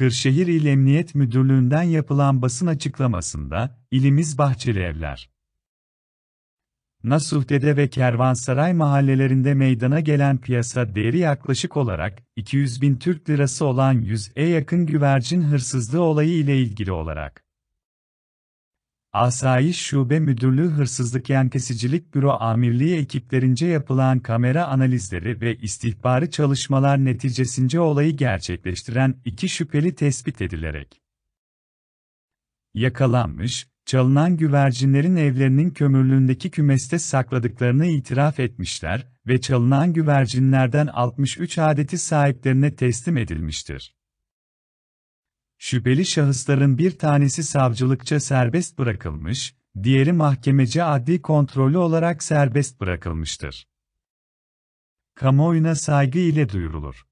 Kırşehir İl Emniyet Müdürlüğü'nden yapılan basın açıklamasında, ilimiz Bahçeli Evler, Nasuh'tede ve Kervansaray mahallelerinde meydana gelen piyasa değeri yaklaşık olarak 200 bin Türk lirası olan 100'e yakın güvercin hırsızlığı olayı ile ilgili olarak Asayiş Şube Müdürlüğü Hırsızlık Yan Kesicilik Büro Amirliği ekiplerince yapılan kamera analizleri ve istihbari çalışmalar neticesince olayı gerçekleştiren iki şüpheli tespit edilerek yakalanmış, çalınan güvercinlerin evlerinin kömürlüğündeki kümeste sakladıklarını itiraf etmişler ve çalınan güvercinlerden 63 adeti sahiplerine teslim edilmiştir. Şüpheli şahısların bir tanesi savcılıkça serbest bırakılmış, diğeri mahkemece adli kontrolü olarak serbest bırakılmıştır. Kamuoyuna saygı ile duyurulur.